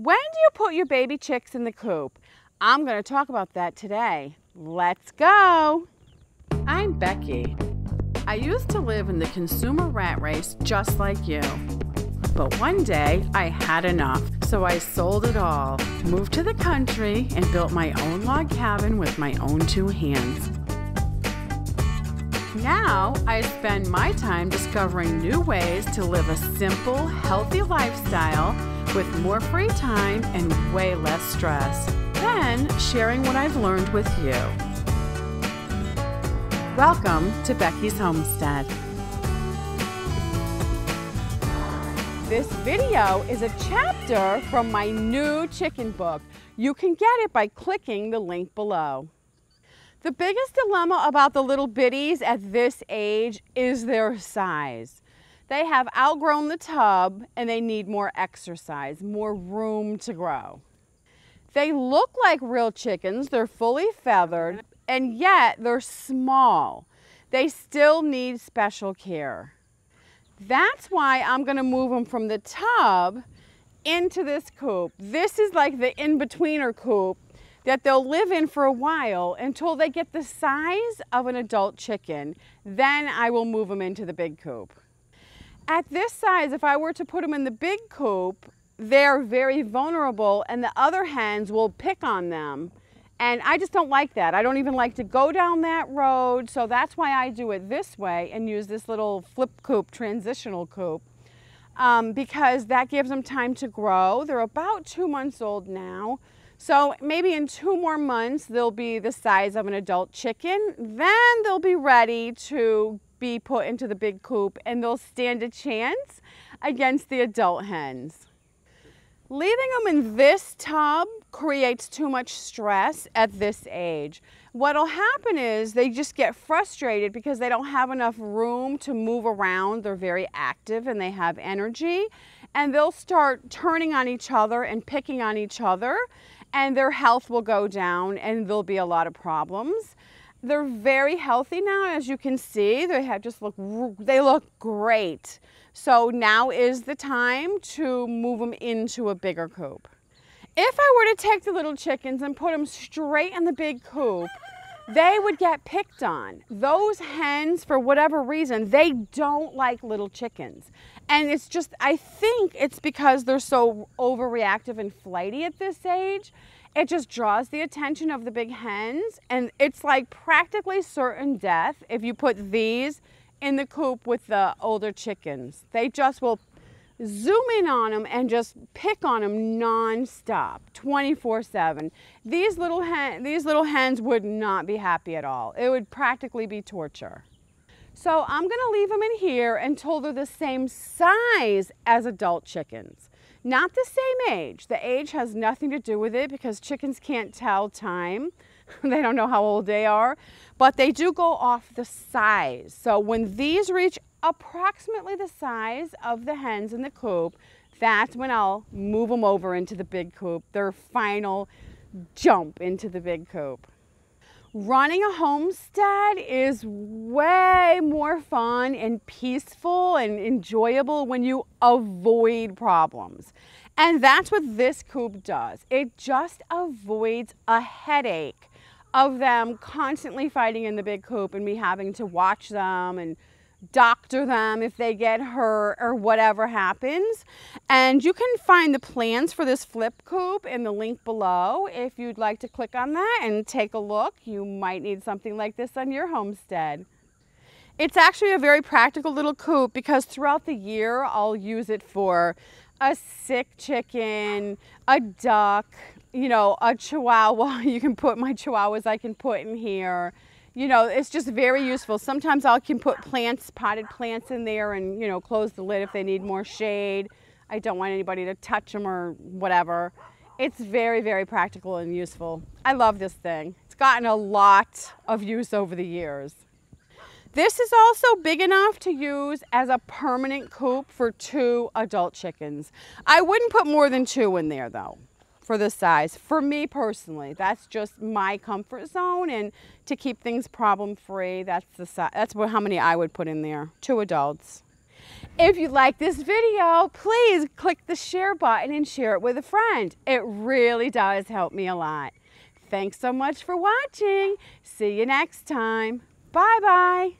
When do you put your baby chicks in the coop? I'm gonna talk about that today. Let's go. I'm Becky. I used to live in the consumer rat race just like you. But one day I had enough, so I sold it all, moved to the country, and built my own log cabin with my own two hands. Now I spend my time discovering new ways to live a simple, healthy lifestyle with more free time and way less stress. Then sharing what I've learned with you. Welcome to Becky's Homestead. This video is a chapter from my new chicken book. You can get it by clicking the link below. The biggest dilemma about the little biddies at this age is their size. They have outgrown the tub and they need more exercise, more room to grow. They look like real chickens, they're fully feathered, and yet they're small. They still need special care. That's why I'm gonna move them from the tub into this coop. This is like the in-betweener coop that they'll live in for a while until they get the size of an adult chicken. Then I will move them into the big coop. At this size, if I were to put them in the big coop, they're very vulnerable and the other hens will pick on them. And I just don't like that. I don't even like to go down that road. So that's why I do it this way and use this little flip coop, transitional coop, um, because that gives them time to grow. They're about two months old now. So maybe in two more months, they'll be the size of an adult chicken. Then they'll be ready to be put into the big coop and they'll stand a chance against the adult hens. Leaving them in this tub creates too much stress at this age. What'll happen is they just get frustrated because they don't have enough room to move around. They're very active and they have energy and they'll start turning on each other and picking on each other and their health will go down and there'll be a lot of problems. They're very healthy now, as you can see. They have just look, they look great. So now is the time to move them into a bigger coop. If I were to take the little chickens and put them straight in the big coop, they would get picked on. Those hens, for whatever reason, they don't like little chickens. And it's just, I think it's because they're so overreactive and flighty at this age. It just draws the attention of the big hens. And it's like practically certain death if you put these in the coop with the older chickens. They just will zoom in on them and just pick on them nonstop, 24/7. These little hen, these little hens would not be happy at all. It would practically be torture. So I'm gonna leave them in here until they're the same size as adult chickens. Not the same age. The age has nothing to do with it because chickens can't tell time. they don't know how old they are, but they do go off the size. So when these reach approximately the size of the hens in the coop, that's when I'll move them over into the big coop, their final jump into the big coop running a homestead is way more fun and peaceful and enjoyable when you avoid problems. And that's what this coop does. It just avoids a headache of them constantly fighting in the big coop and me having to watch them and doctor them if they get hurt or whatever happens. And you can find the plans for this flip coop in the link below if you'd like to click on that and take a look. You might need something like this on your homestead. It's actually a very practical little coop because throughout the year I'll use it for a sick chicken, a duck, you know, a chihuahua. You can put my chihuahuas I can put in here you know, it's just very useful. Sometimes I can put plants, potted plants in there and, you know, close the lid if they need more shade. I don't want anybody to touch them or whatever. It's very, very practical and useful. I love this thing. It's gotten a lot of use over the years. This is also big enough to use as a permanent coop for two adult chickens. I wouldn't put more than two in there though for the size. For me personally, that's just my comfort zone and to keep things problem free, that's the size, that's what, how many I would put in there, two adults. If you like this video, please click the share button and share it with a friend. It really does help me a lot. Thanks so much for watching. See you next time. Bye-bye.